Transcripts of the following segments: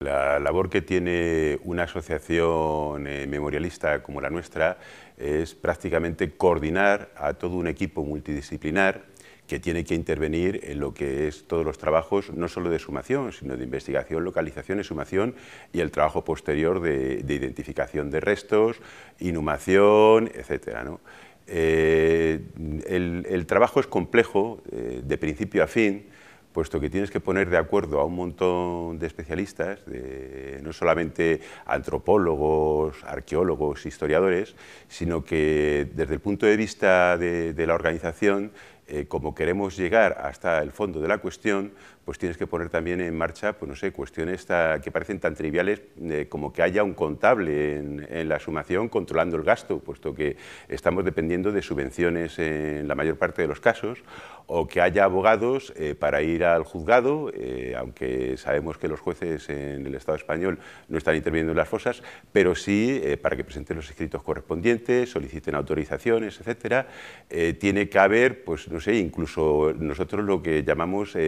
La labor que tiene una asociación eh, memorialista como la nuestra es prácticamente coordinar a todo un equipo multidisciplinar que tiene que intervenir en lo que es todos los trabajos, no solo de sumación, sino de investigación, localización y sumación, y el trabajo posterior de, identificación de restos, inhumación, etcétera. Eh, el, trabajo es complejo, eh, de principio a fin, puesto que tienes que poner de acuerdo a un montón de especialistas, de, no solamente antropólogos, arqueólogos, historiadores, sino que desde el punto de vista de, de la organización eh, como queremos llegar hasta el fondo de la cuestión, pues tienes que poner también en marcha, pues no sé, cuestiones que parecen tan triviales eh, como que haya un contable en, la sumación controlando el gasto, puesto que estamos dependiendo de subvenciones en la mayor parte de los casos, o que haya abogados eh, para ir al juzgado, aunque sabemos que los jueces en el Estado español no están interviniendo en las fosas, pero sí para que presenten los escritos correspondientes, soliciten autorizaciones, etcétera, tiene que haber, pues incluso, incluso nosotros lo que llamamos eh,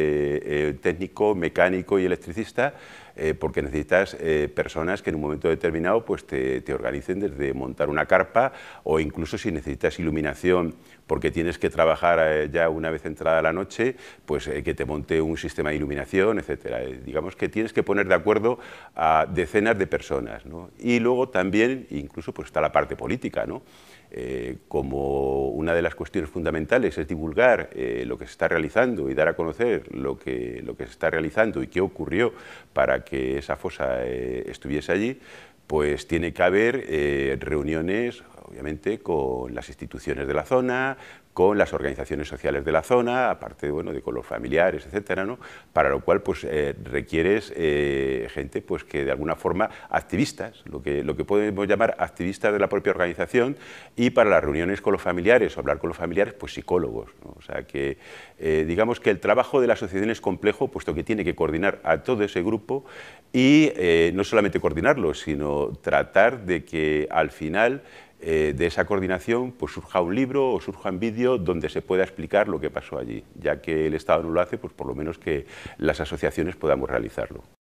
eh, técnico, mecánico y electricista, eh, porque necesitas eh, personas que en un momento determinado pues te, organicen desde montar una carpa o incluso si necesitas iluminación porque tienes que trabajar eh, ya una vez entrada la noche, pues que te monte un sistema de iluminación, etcétera. digamos que tienes que poner de acuerdo a decenas de personas. Y luego también, incluso pues está la parte política, ¿no? como una de las cuestiones fundamentales es divulgar lo que se está realizando y dar a conocer lo que, lo que se está realizando y qué ocurrió para que que esa fosa eh, estuviese allí, pues tiene que haber eh, reuniones obviamente con las instituciones de la zona, con las organizaciones sociales de la zona, aparte bueno, de con los familiares, etcétera, ¿no? para lo cual pues, eh, requieres eh, gente pues, que de alguna forma activistas, lo que, lo que podemos llamar activistas de la propia organización y para las reuniones con los familiares o hablar con los familiares, pues psicólogos. O sea que eh, digamos que el trabajo de la asociación es complejo, puesto que tiene que coordinar a todo ese grupo y no solamente coordinarlo, sino tratar de que al final eh, de esa coordinación pues surja un libro o surja un vídeo donde se pueda explicar lo que pasó allí, ya que el Estado no lo hace, pues por lo menos que las asociaciones podamos realizarlo.